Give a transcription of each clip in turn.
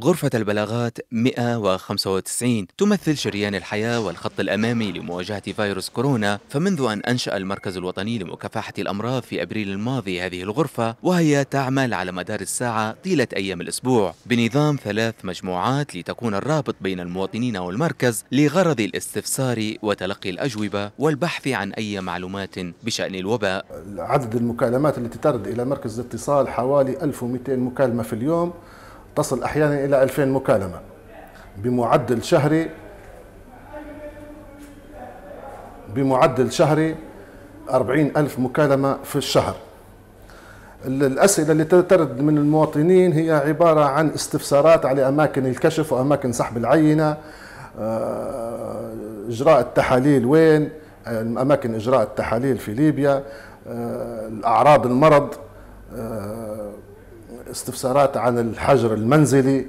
غرفة البلاغات 195 تمثل شريان الحياة والخط الأمامي لمواجهة فيروس كورونا فمنذ أن أنشأ المركز الوطني لمكافحة الأمراض في أبريل الماضي هذه الغرفة وهي تعمل على مدار الساعة طيلة أيام الأسبوع بنظام ثلاث مجموعات لتكون الرابط بين المواطنين والمركز لغرض الاستفسار وتلقي الأجوبة والبحث عن أي معلومات بشأن الوباء عدد المكالمات التي ترد إلى مركز الاتصال حوالي 1200 مكالمة في اليوم تصل أحيانا إلى 2000 مكالمة بمعدل شهري بمعدل شهري 40 ألف مكالمة في الشهر الأسئلة اللي ترد من المواطنين هي عبارة عن استفسارات على أماكن الكشف وأماكن سحب العينة آه، إجراء التحاليل وين أماكن إجراء التحاليل في ليبيا آه، أعراض المرض آه، استفسارات عن الحجر المنزلي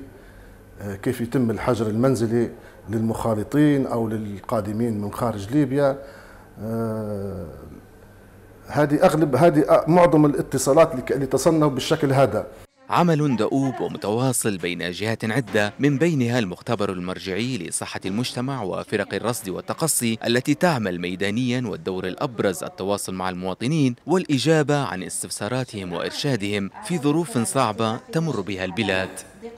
آه، كيف يتم الحجر المنزلي للمخالطين او للقادمين من خارج ليبيا آه، هذه اغلب هذه معظم الاتصالات اللي تصلنا بالشكل هذا عمل دؤوب ومتواصل بين جهات عدة من بينها المختبر المرجعي لصحة المجتمع وفرق الرصد والتقصي التي تعمل ميدانيا والدور الأبرز التواصل مع المواطنين والإجابة عن استفساراتهم وإرشادهم في ظروف صعبة تمر بها البلاد